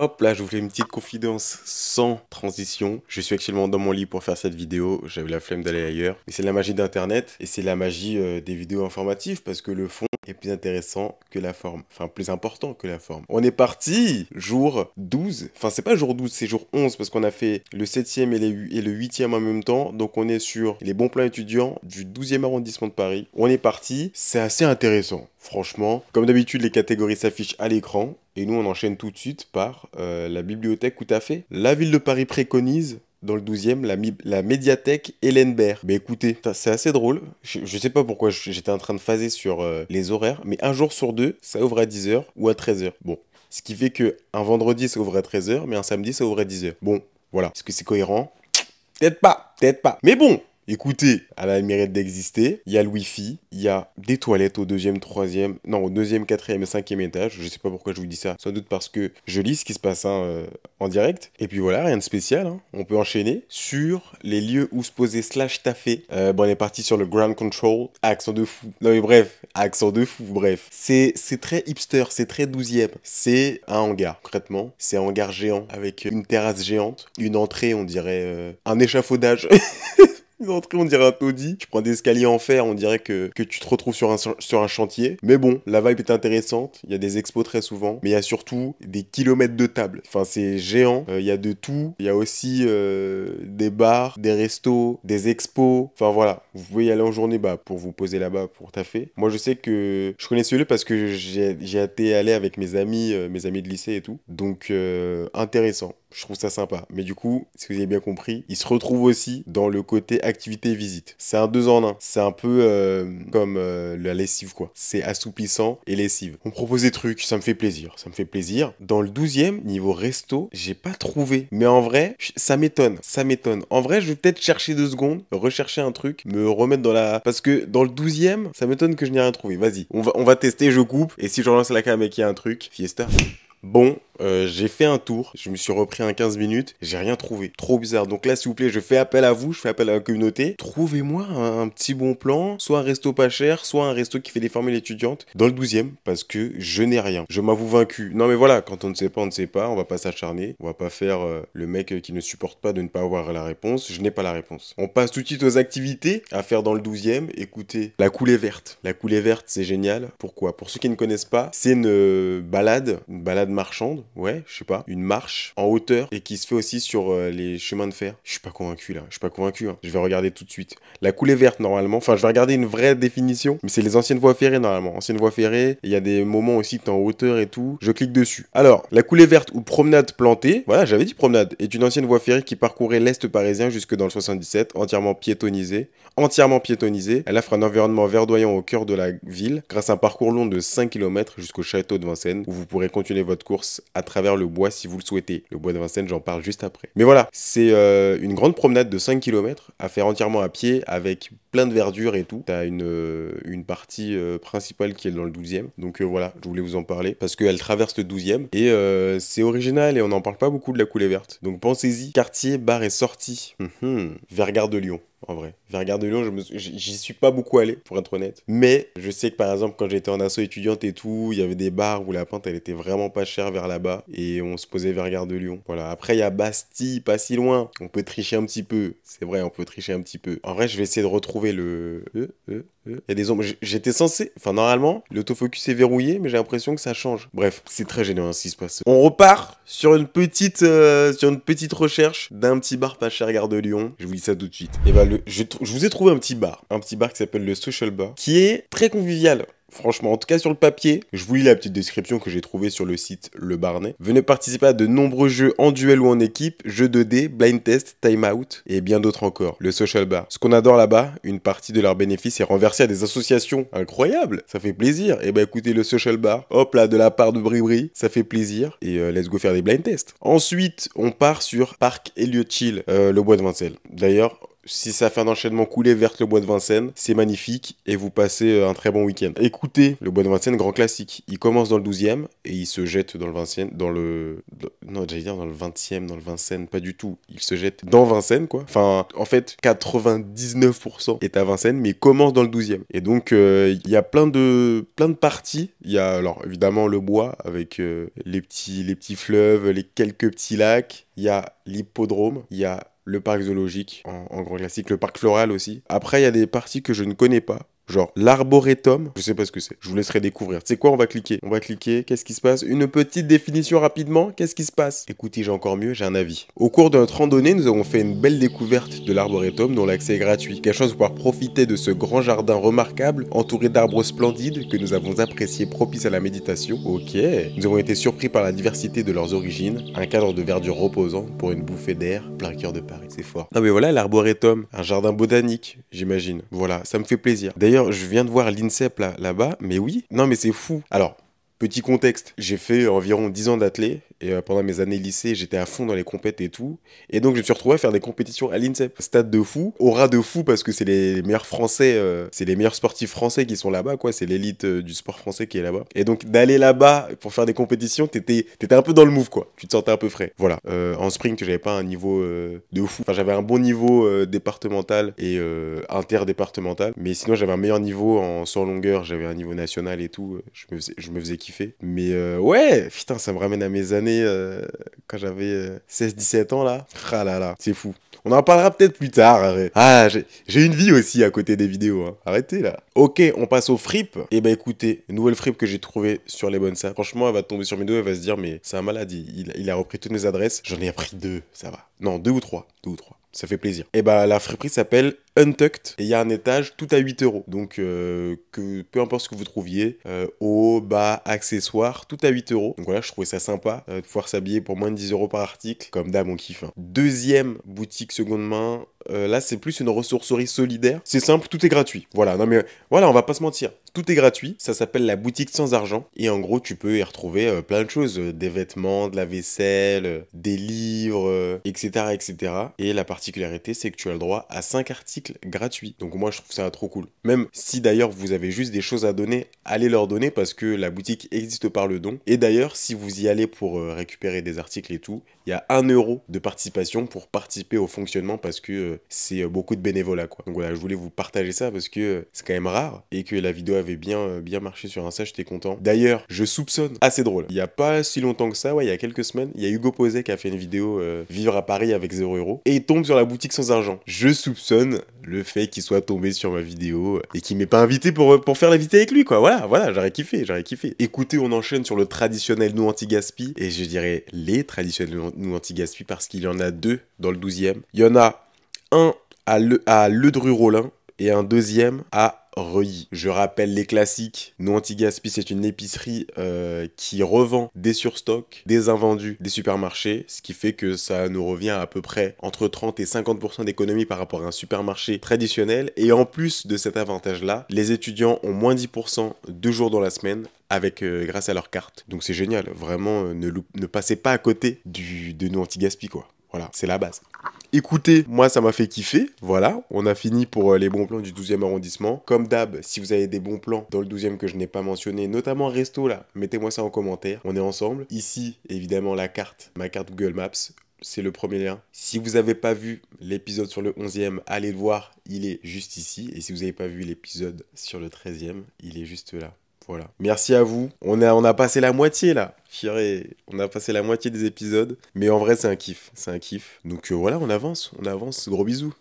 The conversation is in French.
Hop là, je vous fais une petite confidence sans transition. Je suis actuellement dans mon lit pour faire cette vidéo. J'avais la flemme d'aller ailleurs. Mais c'est la magie d'Internet et c'est la magie euh, des vidéos informatives parce que le fond est plus intéressant que la forme, enfin plus important que la forme. On est parti, jour 12, enfin c'est pas jour 12, c'est jour 11 parce qu'on a fait le 7e et, le 8e en même temps, donc on est sur les bons plans étudiants du 12e arrondissement de Paris. On est parti, c'est assez intéressant, franchement. Comme d'habitude, les catégories s'affichent à l'écran. Et nous, on enchaîne tout de suite par euh, la bibliothèque tout à fait. La ville de Paris préconise dans le 12e, la, la médiathèque Hélène Baird. Mais écoutez, c'est assez drôle. Je, sais pas pourquoi j'étais en train de phaser sur euh, les horaires, mais un jour sur deux, ça ouvre à 10h ou à 13h. Bon. Ce qui fait que un vendredi, ça ouvre à 13h, mais un samedi, ça ouvre à 10h. Bon, voilà. Est-ce que c'est cohérent Peut-être pas, peut-être pas. Mais bon, Écoutez, à la le mérite d'exister. Il y a le Wi-Fi, il y a des toilettes au deuxième, troisième, non, au deuxième, quatrième et cinquième étage. Je sais pas pourquoi je vous dis ça. Sans doute parce que je lis ce qui se passe hein, euh, en direct. Et puis voilà, rien de spécial. Hein. On peut enchaîner sur les lieux où se poser slash taffer. Euh, bon, on est parti sur le ground control. Accent de fou. Non mais bref, accent de fou, bref. C'est très hipster, c'est très douzième. C'est un hangar, concrètement. C'est un hangar géant avec une terrasse géante, une entrée, on dirait euh, un échafaudage. L'entrée, on dirait un taudis. Tu prends des escaliers en fer, on dirait que, tu te retrouves sur un, sur un chantier. Mais bon, la vibe est intéressante. Il y a des expos très souvent. Mais il y a surtout des kilomètres de tables. Enfin, c'est géant. Euh, il y a de tout. Il y a aussi euh, des bars, des restos, des expos. Enfin, voilà. Vous pouvez y aller en journée bah, pour vous poser là-bas, pour taffer. Moi, je sais que je connais celui-là parce que j'ai été allé avec mes amis, euh, mes amis de lycée et tout. Donc, intéressant. Je trouve ça sympa. Mais du coup, si vous avez bien compris, il se retrouve aussi dans le côté activité-visite. C'est un deux en un. C'est un peu euh, comme euh, la lessive, quoi. C'est assouplissant et lessive. On propose des trucs, ça me fait plaisir. Ça me fait plaisir. Dans le 12e, niveau resto, j'ai pas trouvé. Mais en vrai, ça m'étonne. Ça m'étonne. En vrai, je vais peut-être chercher deux secondes, rechercher un truc, me remettre dans la. Parce que dans le 12e, ça m'étonne que je n'ai rien trouvé. Vas-y, on va, on va tester, je coupe. Et si je relance la cam et qu'il y a un truc, fiesta. Bon, euh, j'ai fait un tour, je me suis repris un 15 minutes, j'ai rien trouvé. Trop bizarre. Donc là, s'il vous plaît, je fais appel à vous, je fais appel à la communauté. Trouvez-moi un, petit bon plan, soit un resto pas cher, soit un resto qui fait des formules étudiantes dans le 12e, parce que je n'ai rien. Je m'avoue vaincu. Non, mais voilà, quand on ne sait pas, on ne sait pas, on va pas s'acharner, on va pas faire euh, le mec qui ne supporte pas de ne pas avoir la réponse. Je n'ai pas la réponse. On passe tout de suite aux activités à faire dans le 12e. Écoutez, la coulée verte. La coulée verte, c'est génial. Pourquoi Pour ceux qui ne connaissent pas, c'est une euh, balade, une balade marchande, ouais, je sais pas, une marche en hauteur et qui se fait aussi sur euh, les chemins de fer. Je suis pas convaincu là, je suis pas convaincu. Hein. Je vais regarder tout de suite. La coulée verte normalement, enfin je vais regarder une vraie définition, mais c'est les anciennes voies ferrées normalement. Anciennes voies ferrées, il y a des moments aussi en hauteur et tout. Je clique dessus. Alors, la coulée verte ou promenade plantée, voilà, j'avais dit promenade, est une ancienne voie ferrée qui parcourait l'est parisien jusque dans le 77, entièrement piétonnisée, entièrement piétonnisée. Elle offre un environnement verdoyant au cœur de la ville grâce à un parcours long de 5 km jusqu'au château de Vincennes où vous pourrez continuer votre course à travers le bois si vous le souhaitez. Le bois de Vincennes, j'en parle juste après. Mais voilà, c'est euh, une grande promenade de 5 km à faire entièrement à pied avec plein de verdure et tout. T'as une, euh, une partie euh, principale qui est dans le 12e. Donc voilà, je voulais vous en parler parce qu'elle traverse le 12e et c'est original et on n'en parle pas beaucoup de la coulée verte. Donc pensez-y, quartier, bar et sortie. Hum, hum de Lyon en vrai. Vers Gare de Lyon, j'y suis pas beaucoup allé, pour être honnête. Mais je sais que par exemple, quand j'étais en asso étudiante et tout, il y avait des bars où la pente elle était vraiment pas chère vers là-bas. Et on se posait vers Gare de Lyon. Voilà. Après, il y a Bastille, pas si loin. On peut tricher un petit peu. C'est vrai, on peut tricher un petit peu. En vrai, je vais essayer de retrouver le. Il y a des ombres. J'étais censé. Enfin, normalement, l'autofocus est verrouillé, mais j'ai l'impression que ça change. Bref, c'est très gênant ce qui se passe. On repart sur une petite, euh, sur une petite recherche d'un petit bar pas cher Gare de Lyon. Je vous dis ça tout de suite je, vous ai trouvé un petit bar, un petit bar qui s'appelle le Social Bar, qui est très convivial. Franchement, en tout cas sur le papier, je vous lis la petite description que j'ai trouvée sur le site Le Barnet. Venez participer à de nombreux jeux en duel ou en équipe, jeux de dés, blind test, time out et bien d'autres encore. Le social bar. Ce qu'on adore là-bas, une partie de leurs bénéfices est renversée à des associations. Incroyable, ça fait plaisir. Et eh bah ben, écoutez, le social bar, hop là, de la part de Bribri, ça fait plaisir. Et euh, let's go faire des blind tests. Ensuite, on part sur Parc et Lieux chill, euh, le bois de Vincel. D'ailleurs, si ça fait un enchaînement coulé vers le bois de Vincennes, c'est magnifique et vous passez euh, un très bon week-end. Écoutez le bois de Vincennes, grand classique. Il commence dans le 12e et il se jette dans le Vincennes, dans le. Non, j'allais dire dans le 20e, dans le Vincennes, pas du tout. Il se jette dans Vincennes, quoi. Enfin, en fait, 99% est à Vincennes, mais il commence dans le 12e. Et donc, euh, il y a plein de, plein de parties. Il y a, alors, évidemment, le bois avec euh, les, petits, les petits fleuves, les quelques petits lacs. Il y a l'hippodrome, il y a le parc zoologique en, grand classique, le parc floral aussi. Après, il y a des parties que je ne connais pas, Genre l'arboretum, je sais pas ce que c'est, je vous laisserai découvrir. C'est quoi On va cliquer. On va cliquer, qu'est-ce qui se passe Une petite définition rapidement, qu'est-ce qui se passe Écoutez, j'ai encore mieux, j'ai un avis. Au cours de notre randonnée, nous avons fait une belle découverte de l'arboretum dont l'accès est gratuit. Quelque chose de pouvoir profiter de ce grand jardin remarquable entouré d'arbres splendides que nous avons apprécié propice à la méditation. Ok, nous avons été surpris par la diversité de leurs origines, un cadre de verdure reposant pour une bouffée d'air plein cœur de Paris. C'est fort. Non mais voilà l'arboretum, un jardin botanique, j'imagine. Voilà, ça me fait plaisir. D'ailleurs, je viens de voir l'INSEP là-bas, mais oui, non mais c'est fou. Alors, Petit contexte, j'ai fait environ 10 ans d'athlète. Et euh, pendant mes années lycée, j'étais à fond dans les compètes et tout. Et donc, je me suis retrouvé à faire des compétitions à l'INSEP. Stade de fou, aura de fou, parce que c'est les, meilleurs français, euh, c'est les meilleurs sportifs français qui sont là-bas, quoi. C'est l'élite euh, du sport français qui est là-bas. Et donc, d'aller là-bas pour faire des compétitions, t'étais, étais un peu dans le move, quoi. Tu te sentais un peu frais. Voilà. en sprint, j'avais pas un niveau de fou. Enfin, j'avais un bon niveau départemental et interdépartemental. Mais sinon, j'avais un meilleur niveau en 100 longueur. J'avais un niveau national et tout. Je me je me faisais kiffer. Mais ouais, putain, ça me ramène à mes années euh, quand j'avais 16-17 euh, ans là. Ah là là, c'est fou. On en parlera peut-être plus tard. Ah, j'ai une vie aussi à côté des vidéos. Hein. Arrêtez là. Ok, on passe aux fripes. Et eh ben écoutez, nouvelle fripe que j'ai trouvée sur les bonnes salles. Franchement, elle va tomber sur mes doigts elle va se dire, mais c'est un malade, il, a repris toutes mes adresses. J'en ai appris deux, ça va. Non, deux ou trois. Deux ou trois. Ça fait plaisir. Et eh bah ben, la friperie s'appelle Untucked. Et il y a un étage tout à 8 euros. Donc, euh, que, peu importe ce que vous trouviez, euh, haut, bas, accessoires, tout à 8 euros. Donc voilà, je trouvais ça sympa euh, de pouvoir s'habiller pour moins de 10 euros par article. Comme d'hab, on kiffe. Hein. Deuxième boutique seconde main. là, c'est plus une ressourcerie solidaire. C'est simple, tout est gratuit. Voilà, non mais voilà, on va pas se mentir. Tout est gratuit, ça s'appelle la boutique sans argent. Et en gros, tu peux y retrouver plein de choses. des vêtements, de la vaisselle, des livres, etc., etc. Et la particularité, c'est que tu as le droit à 5 articles gratuit. Donc moi je trouve ça trop cool. Même si d'ailleurs vous avez juste des choses à donner, allez leur donner parce que la boutique existe par le don. Et d'ailleurs si vous y allez pour euh, récupérer des articles et tout, il y a 1 euro de participation pour participer au fonctionnement parce que euh, c'est euh, beaucoup de bénévolat quoi. Donc voilà, je voulais vous partager ça parce que c'est quand même rare et que la vidéo avait bien, bien marché sur un ça, j'étais content. D'ailleurs, je soupçonne, assez ah, drôle, il n'y a pas si longtemps que ça, ouais, il y a quelques semaines, il y a Hugo Posé qui a fait une vidéo Vivre à Paris avec 0 euro et il tombe sur la boutique sans argent. Je soupçonne le fait qu'il soit tombé sur ma vidéo et qu'il m'ait pas invité pour, euh, pour faire l'invité avec lui, quoi. Voilà, voilà, j'aurais kiffé, j'aurais kiffé. Écoutez, on enchaîne sur le traditionnel nous anti-gaspi et je dirais les traditionnels nous anti-gaspi parce qu'il y en a deux dans le 12e. Il y en a un à Le, à le Dru Rollin et un deuxième à je rappelle les classiques. Nous, Antigaspi, c'est une épicerie euh, qui revend des surstocks, des invendus, des supermarchés, ce qui fait que ça nous revient à, peu près entre 30 et 50% d'économie par rapport à un supermarché traditionnel. Et en plus de cet avantage-là, les étudiants ont moins 10% deux jours dans la semaine avec euh, grâce à leur carte. Donc c'est génial, vraiment euh, ne, passez pas à côté du, de nous anti quoi. Voilà, c'est la base écoutez, moi ça m'a fait kiffer. Voilà, on a fini pour euh, les bons plans du 12e arrondissement. Comme d'hab, si vous avez des bons plans dans le 12e que je n'ai pas mentionné, notamment resto là, mettez-moi ça en commentaire. On est ensemble. Ici, évidemment, la carte, ma carte Google Maps. C'est le premier lien. Si vous n'avez pas vu l'épisode sur le 11e, allez le voir, il est juste ici. Et si vous n'avez pas vu l'épisode sur le 13e, il est juste là. Voilà. Merci à vous. On a, on a passé la moitié là. Fieré, on a passé la moitié des épisodes. Mais en vrai, c'est un kiff. C'est un kiff. Donc euh, voilà, on avance. On avance. Gros bisous.